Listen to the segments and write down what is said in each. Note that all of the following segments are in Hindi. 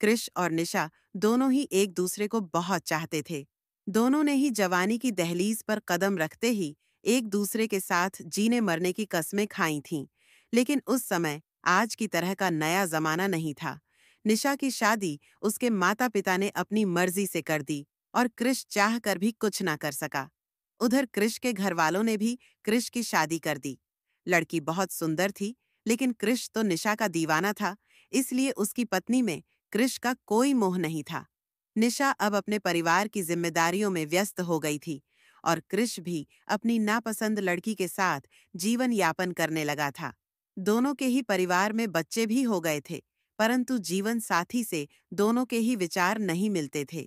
कृष और निशा दोनों ही एक दूसरे को बहुत चाहते थे दोनों ने ही जवानी की दहलीज पर कदम रखते ही एक दूसरे के साथ जीने मरने की कस्में खाई थीं लेकिन उस समय आज की तरह का नया जमाना नहीं था निशा की शादी उसके माता पिता ने अपनी मर्जी से कर दी और कृष चाह कर भी कुछ ना कर सका उधर कृष के घर वालों ने भी कृष की शादी कर दी लड़की बहुत सुंदर थी लेकिन कृष तो निशा का दीवाना था इसलिए उसकी पत्नी में कृष का कोई मोह नहीं था निशा अब अपने परिवार की जिम्मेदारियों में व्यस्त हो गई थी और कृष भी अपनी नापसंद लड़की के साथ जीवन यापन करने लगा था दोनों के ही परिवार में बच्चे भी हो गए थे परंतु जीवन साथी से दोनों के ही विचार नहीं मिलते थे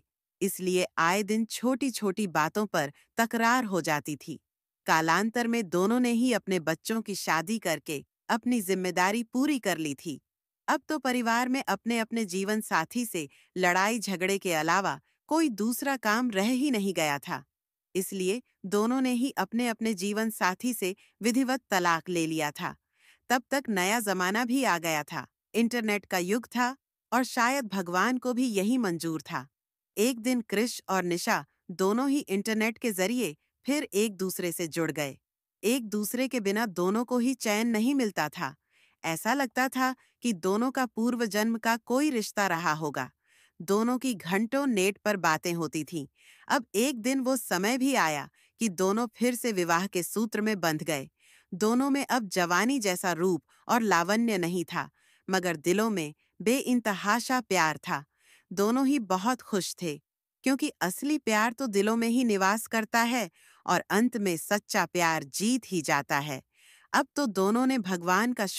इसलिए आए दिन छोटी छोटी बातों पर तकरार हो जाती थी कालांतर में दोनों ने ही अपने बच्चों की शादी करके अपनी जिम्मेदारी पूरी कर ली थी अब तो परिवार में अपने अपने जीवन साथी से लड़ाई झगड़े के अलावा कोई दूसरा काम रह ही नहीं गया था इसलिए दोनों ने ही अपने अपने जीवन साथी से विधिवत तलाक ले लिया था तब तक नया जमाना भी आ गया था इंटरनेट का युग था और शायद भगवान को भी यही मंजूर था एक दिन कृष और निशा दोनों ही इंटरनेट के जरिए फिर एक दूसरे से जुड़ गए एक दूसरे के बिना दोनों को ही चैन नहीं मिलता था ऐसा लगता था कि दोनों का पूर्व जन्म का कोई रिश्ता रहा होगा दोनों की घंटों नेट पर बातें होती थीं अब एक दिन वो समय भी आया कि दोनों फिर से विवाह के सूत्र में बंध गए दोनों में अब जवानी जैसा रूप और लावण्य नहीं था मगर दिलों में बेइंतहाशा प्यार था दोनों ही बहुत खुश थे क्योंकि असली प्यार तो दिलों में ही निवास करता है और अंत में सच्चा प्यार जीत ही जाता है अब तो दोनों ने भगवान का